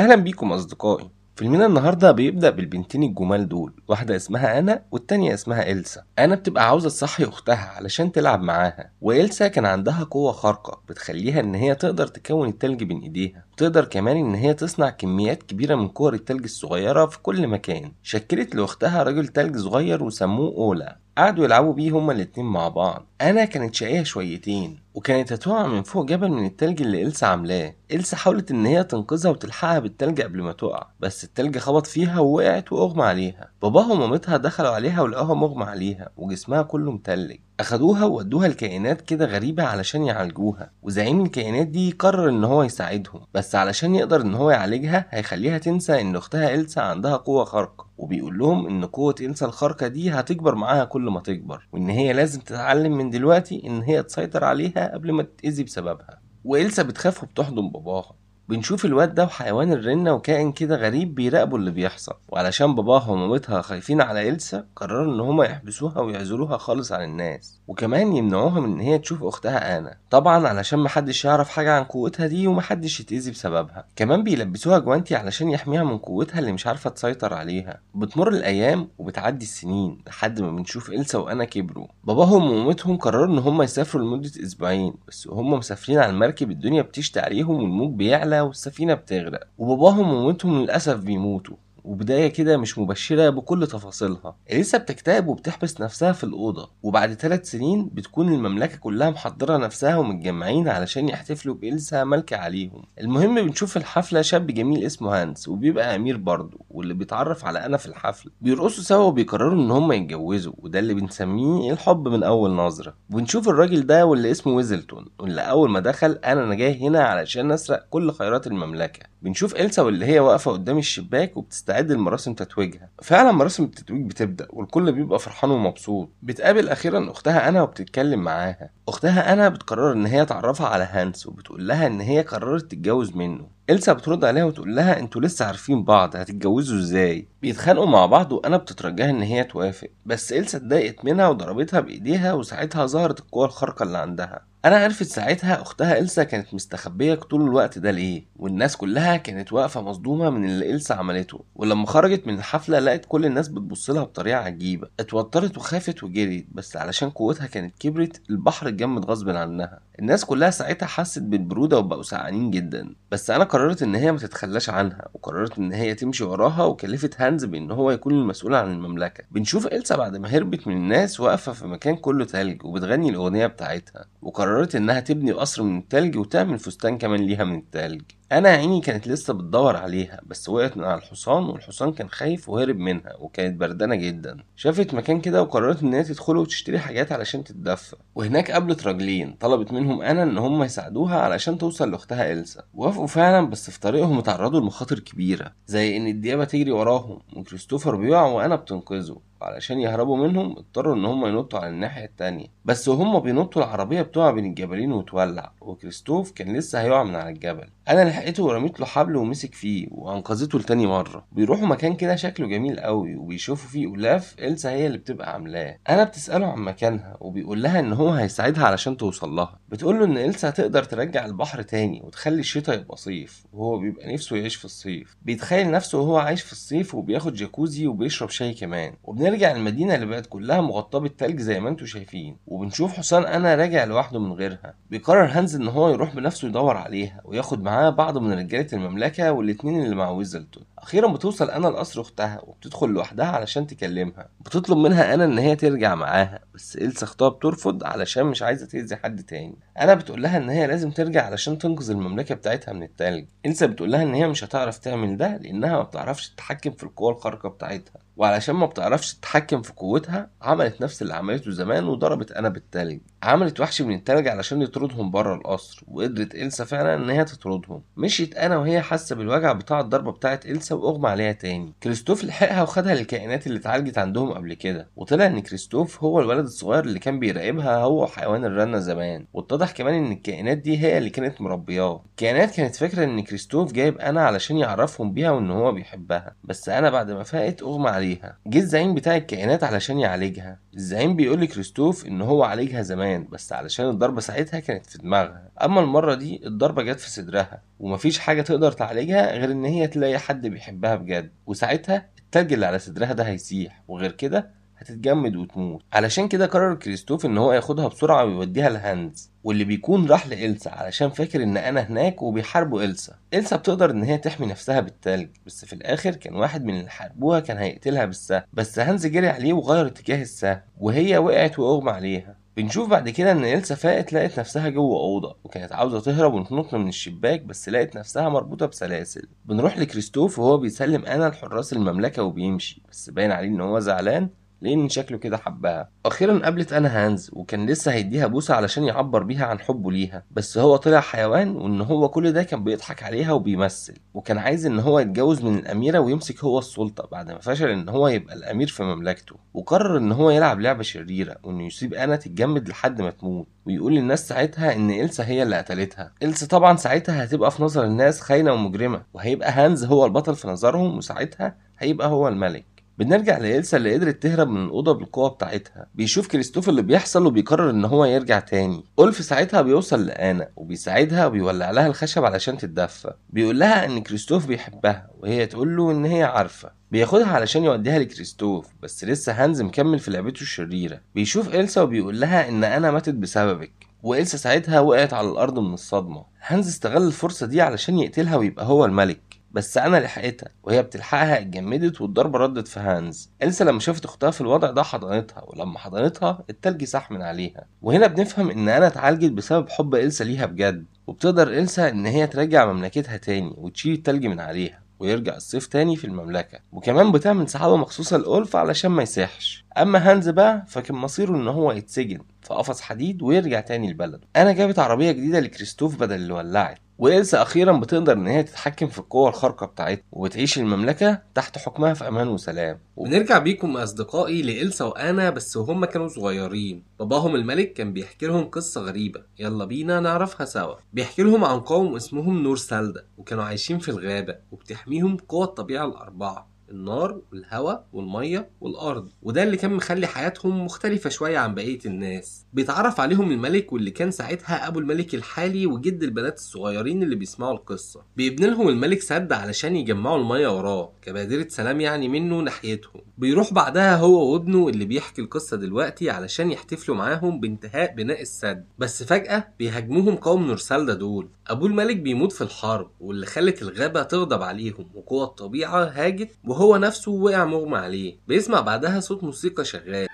اهلا بيكم اصدقائي فيلمنا النهارده بيبدا بالبنتين الجمال دول واحده اسمها انا والتانيه اسمها إلسا انا بتبقى عاوزه تصحي اختها علشان تلعب معاها وإلسا كان عندها قوه خارقه بتخليها ان هي تقدر تكون التلج بين ايديها وتقدر كمان ان هي تصنع كميات كبيره من كور التلج الصغيره في كل مكان شكلت لاختها رجل تلج صغير وسموه اولا قعدوا يلعبوا بيه هما الاتنين مع بعض انا كانت شقيه شويتين وكانت هتقع من فوق جبل من التلج اللي إلسا عاملاه إلسا حاولت إن هي تنقذها وتلحقها بالتلج قبل ما تقع بس التلج خبط فيها ووقعت وأغمى عليها باباها ومامتها دخلوا عليها ولقوها مغمى عليها وجسمها كله متلج أخدوها وودوها لكائنات كده غريبة علشان يعالجوها وزعيم الكائنات دي قرر إن هو يساعدهم بس علشان يقدر إن هو يعالجها هيخليها تنسى إن أختها إلسا عندها قوة خارقة وبيقول لهم ان قوه إلسا الخارقه دي هتكبر معاها كل ما تكبر وان هي لازم تتعلم من دلوقتي ان هي تسيطر عليها قبل ما تتاذي بسببها وإلسا بتخاف وبتحضن باباها بنشوف الواد ده وحيوان الرنة وكائن كده غريب بيراقبوا اللي بيحصل وعلشان باباها ومامتها خايفين على إلسا قرروا إن هما يحبسوها ويعزلوها خالص عن الناس وكمان يمنعوها من إن هي تشوف أختها أنا طبعا علشان محدش يعرف حاجة عن قوتها دي ومحدش يتأذي بسببها كمان بيلبسوها جوانتي علشان يحميها من قوتها اللي مش عارفة تسيطر عليها بتمر الأيام وبتعدي السنين لحد ما بنشوف إلسا وأنا كبروا باباهم ومامتهم قرروا إن هما يسافروا لمدة أسبوعين بس وهم مسافرين على المركب الدنيا بتشتي عليهم والموج بيعلى والسفينة بتغرق وباباهم ومامتهم للأسف بيموتوا وبداية كده مش مبشرة بكل تفاصيلها إليسا بتكتئب وبتحبس نفسها في الأوضة وبعد ثلاث سنين بتكون المملكة كلها محضرة نفسها ومتجمعين علشان يحتفلوا بإليسا ملكة عليهم المهم بنشوف الحفلة شاب جميل اسمه هانس وبيبقى أمير برضه واللي بيتعرف على أنا في الحفلة بيرقصوا سوا وبيقرروا إن هما يتجوزوا وده اللي بنسميه الحب من أول نظرة وبنشوف الراجل ده واللي اسمه ويزلتون واللي أول ما دخل أنا جاي هنا علشان أسرق كل خيرات المملكة بنشوف إلسا واللي هي واقفة قدام الشباك وبتستعد لمراسم تتويجها فعلا مراسم التتويج بتبدأ والكل بيبقى فرحان ومبسوط بتقابل أخيرا أختها أنا وبتتكلم معاها أختها أنا بتقرر إن هي تعرفها على هانس وبتقول لها إن هي قررت تتجوز منه إلسا بترد عليها وتقول لها انتوا لسه عارفين بعض هتتجوزوا ازاي بيتخانقوا مع بعض وانا بتترجاها ان هي توافق بس إلسا اتضايقت منها وضربتها بايديها وساعتها ظهرت القوة الخارقة اللي عندها انا عرفت ساعتها اختها إلسا كانت مستخبيك طول الوقت ده ليه والناس كلها كانت واقفة مصدومة من اللي إلسا عملته ولما خرجت من الحفلة لقت كل الناس بتبص لها بطريقة عجيبة اتوترت وخافت وجريت بس علشان قوتها كانت كبرت البحر اتجمد غصب عنها الناس كلها ساعتها حست بالبرودة وبقوا سقعانين جدا بس أنا قررت إن هي ما تتخلاش عنها وقررت إن هي تمشي وراها وكلفت هانز بإن هو يكون المسؤول عن المملكة بنشوف إلسا بعد ما هربت من الناس واقفة في مكان كله تلج وبتغني الأغنية بتاعتها وقررت إنها تبني قصر من التلج وتعمل فستان كمان ليها من التلج انا عيني كانت لسه بتدور عليها بس وقعت من على الحصان والحصان كان خايف وهرب منها وكانت بردانه جدا شافت مكان كده وقررت ان هي تدخله وتشتري حاجات علشان تتدفى وهناك قابلت راجلين طلبت منهم انا ان هم يساعدوها علشان توصل لاختها إلسا وافقوا فعلا بس في طريقهم اتعرضوا لمخاطر كبيره زي ان الديابه تجري وراهم وكريستوفر بيقع وانا بتنقذه علشان يهربوا منهم اضطروا ان هم ينطوا على الناحية التانية بس وهم بينطوا العربية بتقع بين الجبلين وتولع وكريستوف كان لسه هيقع من على الجبل انا لحقته ورميت له حبل ومسك فيه وانقذته لتاني مرة بيروحوا مكان كده شكله جميل قوي وبيشوفوا فيه اولاف إلسا هي اللي بتبقى عاملاه انا بتسأله عن مكانها وبيقول لها ان هو هيساعدها علشان توصل لها بتقول له ان إلسا هتقدر ترجع البحر تاني وتخلي الشتاء يبقى صيف وهو بيبقى نفسه يعيش في الصيف بيتخيل نفسه وهو عايش في الصيف وبياخد جاكوزي وبيشرب شاي كمان وبنرجع المدينه اللي بقت كلها مغطاه بالثلج زي ما انتم شايفين وبنشوف حصان انا راجع لوحده من غيرها بيقرر هانز ان هو يروح بنفسه يدور عليها وياخد معاه بعض من رجاله المملكه والاتنين اللي مع ويزلتون اخيرا بتوصل انا لقصر اختها وبتدخل لوحدها علشان تكلمها بتطلب منها انا ان هي ترجع معاها بس إلسا اختها ترفض علشان مش عايزه تاذي حد تاني انا بتقول لها ان هي لازم ترجع علشان تنقذ المملكه بتاعتها من التلج انسى بتقول لها ان هي مش هتعرف تعمل ده لانها ما بتعرفش تتحكم في القوى الخارقه بتاعتها وعلشان ما بتعرفش تتحكم في قوتها عملت نفس اللي عملته زمان وضربت أنا بالتلج عملت وحش من التلج علشان يطردهم بره القصر وقدرت إلسا فعلا إن هي تطردهم مشيت أنا وهي حاسة بالوجع بتاع الضربة بتاعت إلسا وأغمى عليها تاني كريستوف لحقها وخدها للكائنات اللي اتعالجت عندهم قبل كده وطلع إن كريستوف هو الولد الصغير اللي كان بيراقبها هو وحيوان الرنة زمان واتضح كمان إن الكائنات دي هي اللي كانت مربياه الكائنات كانت فاكرة إن كريستوف جايب أنا علشان يعرفهم بيها وإن هو بيحبها بس أنا بعد ما فاقت أغمى عليها عليها جه الزعيم بتاع الكائنات علشان يعالجها الزعيم بيقول لكريستوف ان هو عالجها زمان بس علشان الضربه ساعتها كانت في دماغها اما المره دي الضربه جت في صدرها ومفيش حاجه تقدر تعالجها غير ان هي تلاقي حد بيحبها بجد وساعتها التلج اللي على صدرها ده هيسيح وغير كده هتتجمد وتموت علشان كده قرر كريستوف ان هو ياخدها بسرعه ويوديها لهانز واللي بيكون راح لإلسا علشان فاكر ان انا هناك وبيحاربوا إلسا إلسا بتقدر ان هي تحمي نفسها بالتلج بس في الاخر كان واحد من اللي حاربوها كان هيقتلها بالسهم بس هانز جري عليه وغير اتجاه السهم وهي وقعت واغمى عليها بنشوف بعد كده ان إلسا فاقت لقت نفسها جوه اوضه وكانت عاوزه تهرب وتنط من الشباك بس لقت نفسها مربوطه بسلاسل بنروح لكريستوف وهو بيسلم انا لحراس المملكه وبيمشي بس باين عليه ان هو زعلان لأن شكله كده حبها أخيرا قابلت أنا هانز وكان لسه هيديها بوسة علشان يعبر بيها عن حبه ليها بس هو طلع حيوان وإن هو كل ده كان بيضحك عليها وبيمثل وكان عايز إن هو يتجوز من الأميرة ويمسك هو السلطة بعد ما فشل إن هو يبقى الأمير في مملكته وقرر إن هو يلعب لعبة شريرة وإنه يسيب أنا تتجمد لحد ما تموت ويقول للناس ساعتها ان إلسا هي اللي قتلتها إلسا طبعا ساعتها هتبقى في نظر الناس خاينة ومجرمة وهيبقى هانز هو البطل في نظرهم وساعتها هيبقى هو الملك بنرجع لإلسا اللي قدرت تهرب من الأوضة بالقوة بتاعتها بيشوف كريستوف اللي بيحصل وبيقرر إن هو يرجع تاني أولف ساعتها بيوصل لآنا وبيساعدها وبيولع لها الخشب علشان تتدفى بيقول لها إن كريستوف بيحبها وهي تقول له إن هي عارفة بياخدها علشان يوديها لكريستوف بس لسه هانز مكمل في لعبته الشريرة بيشوف إلسا وبيقول لها إن أنا ماتت بسببك وإلسا ساعتها وقعت على الأرض من الصدمة هانز استغل الفرصة دي علشان يقتلها ويبقى هو الملك بس انا لحقتها وهي بتلحقها اتجمدت والضربه ردت في هانز إلسا لما شافت اختها في الوضع ده حضنتها ولما حضنتها التلج سح من عليها وهنا بنفهم ان انا اتعالجت بسبب حب إلسا ليها بجد وبتقدر إلسا ان هي ترجع مملكتها تاني وتشيل التلج من عليها ويرجع الصيف تاني في المملكة وكمان بتعمل سحابة مخصوصة لأولف علشان ما يسيحش أما هانز بقى فكان مصيره إن هو يتسجن في قفص حديد ويرجع تاني البلد أنا جابت عربية جديدة لكريستوف بدل اللي ولعت وإلسا أخيرا بتقدر إن هي تتحكم في القوة الخارقة بتاعتها وبتعيش المملكة تحت حكمها في أمان وسلام ونرجع بيكم أصدقائي لإلسا وأنا بس وهم كانوا صغيرين باباهم الملك كان بيحكي لهم قصة غريبة يلا بينا نعرفها سوا بيحكي لهم عن قوم اسمهم نور سالدة وكانوا عايشين في الغابة وبتحميهم قوة الطبيعة الأربعة النار والهواء والميه والارض وده اللي كان مخلي حياتهم مختلفه شويه عن بقيه الناس بيتعرف عليهم الملك واللي كان ساعتها ابو الملك الحالي وجد البنات الصغيرين اللي بيسمعوا القصه بيبني لهم الملك سد علشان يجمعوا الميه وراه كبادره سلام يعني منه ناحيتهم بيروح بعدها هو وابنه اللي بيحكي القصه دلوقتي علشان يحتفلوا معاهم بانتهاء بناء السد بس فجاه بيهاجموهم قوم نورسالدا دول ابو الملك بيموت في الحرب واللي خلت الغابه تغضب عليهم وقوى الطبيعه هاجت وهو وهو نفسه وقع مغمى عليه بيسمع بعدها صوت موسيقى شغال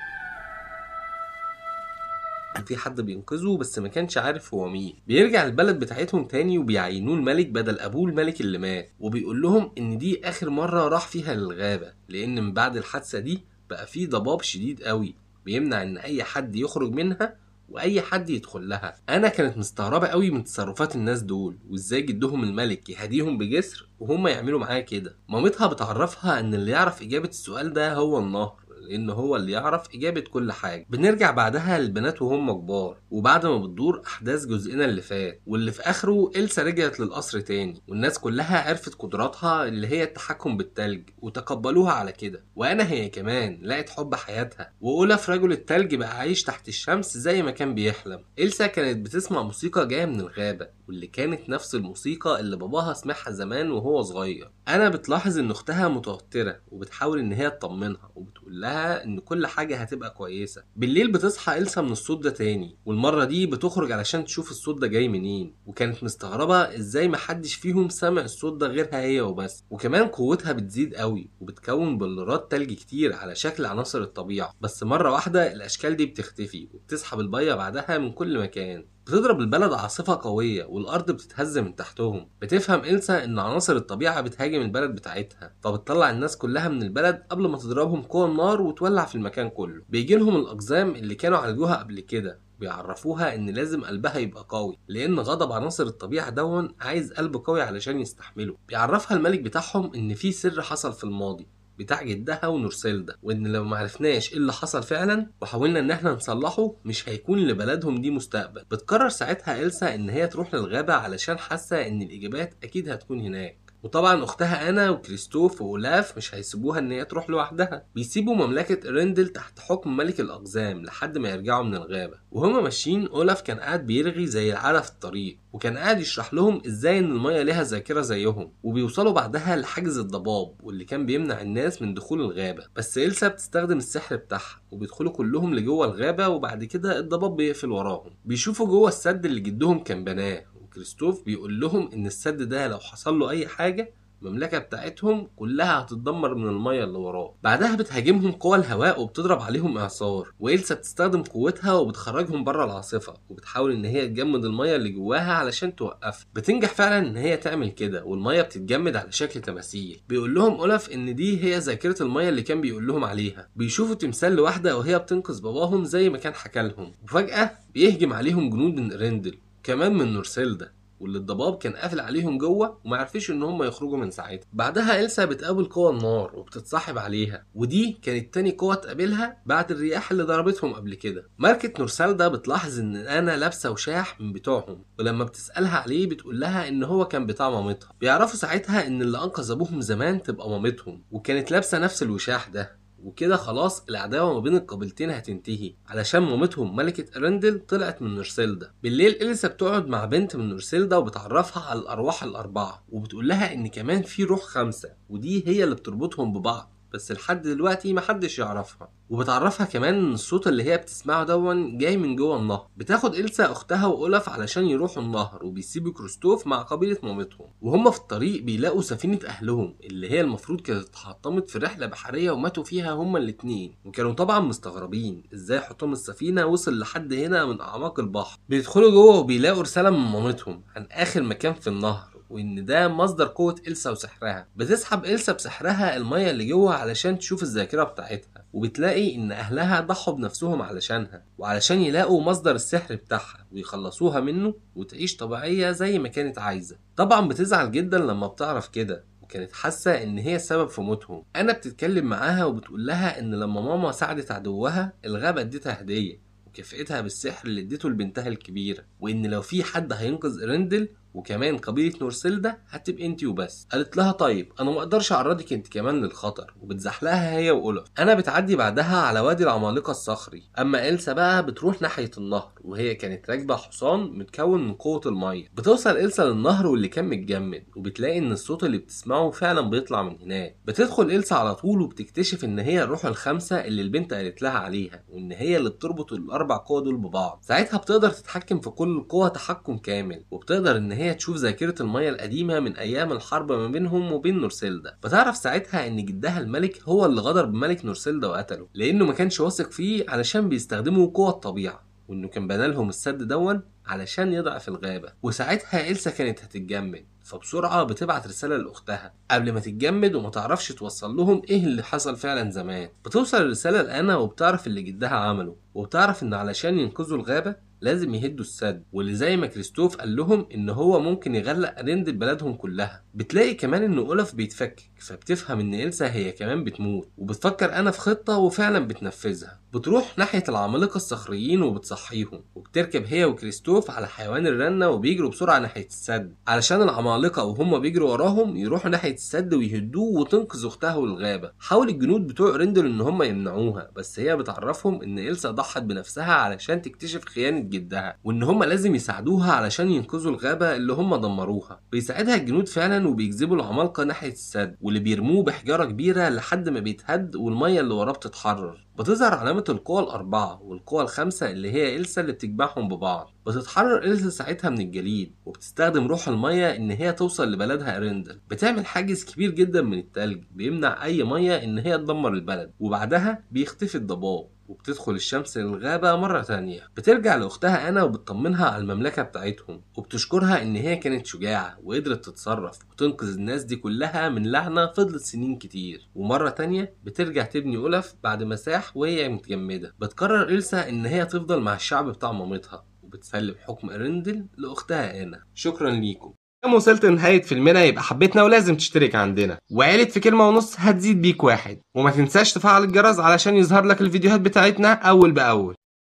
في حد بينقذه بس ما كانش عارف هو مين بيرجع البلد بتاعتهم تاني وبيعينوه الملك بدل ابوه الملك اللي مات وبيقول لهم ان دي اخر مره راح فيها للغابه لان من بعد الحادثه دي بقى في ضباب شديد قوي بيمنع ان اي حد يخرج منها واي حد يدخل لها انا كانت مستغربه قوي من تصرفات الناس دول وازاي جدهم الملك يهديهم بجسر وهم يعملوا معاه كده مامتها بتعرفها ان اللي يعرف اجابه السؤال ده هو النهر لان هو اللي يعرف اجابه كل حاجه بنرجع بعدها للبنات وهم كبار وبعد ما بتدور احداث جزئنا اللي فات واللي في اخره إلسا رجعت للقصر تاني والناس كلها عرفت قدراتها اللي هي التحكم بالتلج وتقبلوها على كده وانا هي كمان لقت حب حياتها واولاف رجل التلج بقى عايش تحت الشمس زي ما كان بيحلم إلسا كانت بتسمع موسيقى جايه من الغابه واللي كانت نفس الموسيقى اللي باباها سمعها زمان وهو صغير انا بتلاحظ ان اختها متوتره وبتحاول ان هي تطمنها وبتقول لها ان كل حاجه هتبقى كويسه بالليل بتصحى إلسا من الصوت ده تاني والمره دي بتخرج علشان تشوف الصوت ده جاي منين وكانت مستغربه ازاي محدش فيهم سمع الصوت ده غيرها هي وبس وكمان قوتها بتزيد قوي وبتكون بلورات تلج كتير على شكل عناصر الطبيعه بس مره واحده الاشكال دي بتختفي وبتسحب البيه بعدها من كل مكان بتضرب البلد عاصفة قوية والأرض بتتهز من تحتهم بتفهم إلسا إن عناصر الطبيعة بتهاجم البلد بتاعتها فبتطلع الناس كلها من البلد قبل ما تضربهم قوى النار وتولع في المكان كله بيجيلهم الأقزام اللي كانوا عالجوها قبل كده بيعرفوها ان لازم قلبها يبقى قوي لان غضب عناصر الطبيعه دون عايز قلب قوي علشان يستحمله بيعرفها الملك بتاعهم ان في سر حصل في الماضي بتاع جدها ده وان لو معرفناش ايه اللي حصل فعلا وحاولنا ان احنا نصلحه مش هيكون لبلدهم دي مستقبل بتقرر ساعتها إلسا ان هي تروح للغابة علشان حاسة ان الاجابات اكيد هتكون هناك وطبعا اختها انا وكريستوف وولاف مش هيسيبوها ان هي تروح لوحدها بيسيبوا مملكه ارندل تحت حكم ملك الاقزام لحد ما يرجعوا من الغابه وهما ماشيين اولاف كان قاعد بيرغي زي العلف في الطريق وكان قاعد يشرح لهم ازاي ان الميه ليها ذاكره زيهم وبيوصلوا بعدها لحجز الضباب واللي كان بيمنع الناس من دخول الغابه بس إلسا بتستخدم السحر بتاعها وبيدخلوا كلهم لجوه الغابه وبعد كده الضباب بيقفل وراهم بيشوفوا جوه السد اللي جدهم كان بناه كريستوف بيقول لهم ان السد ده لو حصل له اي حاجه المملكة بتاعتهم كلها هتتدمر من المية اللي وراه بعدها بتهاجمهم قوى الهواء وبتضرب عليهم إعصار وإلسا بتستخدم قوتها وبتخرجهم بره العاصفة وبتحاول إن هي تجمد المية اللي جواها علشان توقفها بتنجح فعلا إن هي تعمل كده والمية بتتجمد على شكل تماثيل بيقول لهم أولف إن دي هي ذاكرة المية اللي كان بيقول لهم عليها بيشوفوا تمثال لواحدة وهي بتنقذ باباهم زي ما كان حكى لهم وفجأة بيهجم عليهم جنود من ريندل كمان من نورسيل ده واللي الضباب كان قافل عليهم جوه وما عرفش ان هم يخرجوا من ساعتها بعدها إلسا بتقابل قوى النار وبتتصاحب عليها ودي كانت تاني قوة تقابلها بعد الرياح اللي ضربتهم قبل كده ماركة ده بتلاحظ ان انا لابسة وشاح من بتوعهم ولما بتسألها عليه بتقول لها ان هو كان بتاع مامتها بيعرفوا ساعتها ان اللي انقذ ابوهم زمان تبقى مامتهم وكانت لابسة نفس الوشاح ده وكده خلاص العداوه ما بين القبيلتين هتنتهي علشان مامتهم ملكه ارندل طلعت من نورسيلدا بالليل اليسا بتقعد مع بنت من نورسيلدا وبتعرفها على الارواح الاربعه وبتقول لها ان كمان في روح خمسه ودي هي اللي بتربطهم ببعض بس لحد دلوقتي محدش يعرفها وبتعرفها كمان الصوت اللي هي بتسمعه دون جاي من جوه النهر بتاخد إلسا أختها وأولف علشان يروحوا النهر وبيسيبوا كروستوف مع قبيلة مامتهم وهم في الطريق بيلاقوا سفينة أهلهم اللي هي المفروض كانت اتحطمت في رحلة بحرية وماتوا فيها هما الاتنين وكانوا طبعا مستغربين إزاي حطام السفينة وصل لحد هنا من أعماق البحر بيدخلوا جوه وبيلاقوا رسالة من مامتهم عن آخر مكان في النهر وان ده مصدر قوه إلسا وسحرها بتسحب إلسا بسحرها الميه اللي جوه علشان تشوف الذاكره بتاعتها وبتلاقي ان اهلها ضحوا بنفسهم علشانها وعلشان يلاقوا مصدر السحر بتاعها ويخلصوها منه وتعيش طبيعيه زي ما كانت عايزه طبعا بتزعل جدا لما بتعرف كده وكانت حاسة إن هي السبب في موتهم أنا بتتكلم معاها وبتقول لها إن لما ماما ساعدت عدوها الغابة اديتها هدية وكافئتها بالسحر اللي اديته لبنتها الكبيرة وإن لو في حد هينقذ إرندل وكمان قبيله نورسيلدا هتبقى انت وبس قالت لها طيب انا ما اقدرش اعرضك انت كمان للخطر وبتزحلقها هي واولف انا بتعدي بعدها على وادي العمالقه الصخري اما إلسا بقى بتروح ناحيه النهر وهي كانت راكبه حصان متكون من قوه الميه بتوصل إلسا للنهر واللي كان متجمد وبتلاقي ان الصوت اللي بتسمعه فعلا بيطلع من هناك بتدخل إلسا على طول وبتكتشف ان هي الروح الخمسة اللي البنت قالت لها عليها وان هي اللي بتربط الاربع قوى دول ببعض ساعتها بتقدر تتحكم في كل القوى تحكم كامل وبتقدر ان هي هي تشوف ذاكرة المية القديمة من أيام الحرب ما بينهم وبين نورسيلدا بتعرف ساعتها إن جدها الملك هو اللي غدر بملك نورسيلدا وقتله لأنه ما كانش واثق فيه علشان بيستخدموا قوة الطبيعة وإنه كان بنالهم السد دون علشان يضعف الغابة وساعتها إلسا كانت هتتجمد فبسرعة بتبعت رسالة لأختها قبل ما تتجمد وما تعرفش توصل لهم إيه اللي حصل فعلا زمان بتوصل الرسالة لأنا وبتعرف اللي جدها عمله وبتعرف ان علشان ينقذوا الغابه لازم يهدوا السد واللي زي ما كريستوف قال لهم ان هو ممكن يغلق رند بلدهم كلها بتلاقي كمان ان اولف بيتفكك فبتفهم ان إلسا هي كمان بتموت وبتفكر انا في خطه وفعلا بتنفذها بتروح ناحيه العمالقه الصخريين وبتصحيهم وبتركب هي وكريستوف على حيوان الرنه وبيجروا بسرعه ناحيه السد علشان العمالقه وهم بيجروا وراهم يروحوا ناحيه السد ويهدوه وتنقذ اختها والغابه حاول الجنود بتوع رندل ان هم يمنعوها بس هي بتعرفهم ان إلسا ضحى ضحت بنفسها علشان تكتشف خيانة جدها وإن هما لازم يساعدوها علشان ينقذوا الغابة اللي هما دمروها بيساعدها الجنود فعلا وبيجذبوا العمالقة ناحية السد واللي بيرموه بحجارة كبيرة لحد ما بيتهد والمية اللي وراه بتتحرر بتظهر علامة القوى الأربعة والقوى الخمسة اللي هي إلسا اللي بتجمعهم ببعض بتتحرر إلسا ساعتها من الجليد وبتستخدم روح المية إن هي توصل لبلدها إرندل بتعمل حاجز كبير جدا من التلج بيمنع أي مية إن هي تدمر البلد وبعدها بيختفي الضباب وبتدخل الشمس للغابة مرة تانية بترجع لأختها أنا وبتطمنها على المملكة بتاعتهم وبتشكرها إن هي كانت شجاعة وقدرت تتصرف وتنقذ الناس دي كلها من لعنة فضلت سنين كتير ومرة تانية بترجع تبني أولف بعد مساح وهي متجمدة بتقرر إلسا إن هي تفضل مع الشعب بتاع مامتها وبتسلم حكم أرندل لأختها أنا شكرا ليكم كم وصلت لنهاية فيلمنا يبقى حبيتنا ولازم تشترك عندنا وقالت في كلمة ونص هتزيد بيك واحد وما تنساش تفعل الجرس علشان يظهر لك الفيديوهات بتاعتنا أول بأول